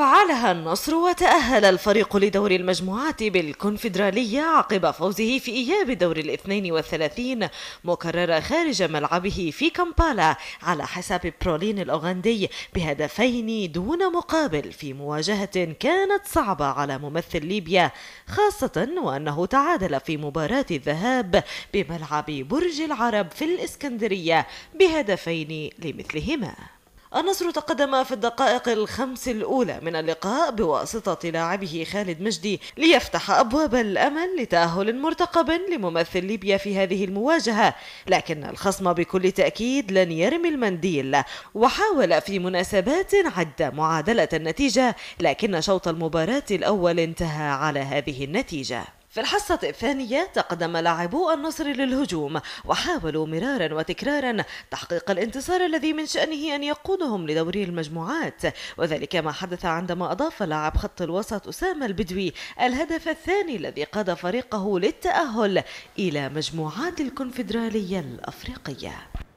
فعلها النصر وتأهل الفريق لدور المجموعات بالكونفدرالية عقب فوزه في إياب دور الاثنين والثلاثين مكرر خارج ملعبه في كامبالا على حساب برولين الأوغندي بهدفين دون مقابل في مواجهة كانت صعبة على ممثل ليبيا خاصة وأنه تعادل في مباراة الذهاب بملعب برج العرب في الإسكندرية بهدفين لمثلهما النصر تقدم في الدقائق الخمس الأولى من اللقاء بواسطة لاعبه خالد مجدي ليفتح أبواب الأمل لتأهل مرتقب لممثل ليبيا في هذه المواجهة لكن الخصم بكل تأكيد لن يرمي المنديل وحاول في مناسبات عدة معادلة النتيجة لكن شوط المباراة الأول انتهى على هذه النتيجة في الحصة الثانية تقدم لاعبو النصر للهجوم وحاولوا مرارا وتكرارا تحقيق الانتصار الذي من شأنه أن يقودهم لدوري المجموعات وذلك ما حدث عندما أضاف لاعب خط الوسط أسامة البدوي الهدف الثاني الذي قاد فريقه للتأهل إلى مجموعات الكونفدرالية الأفريقية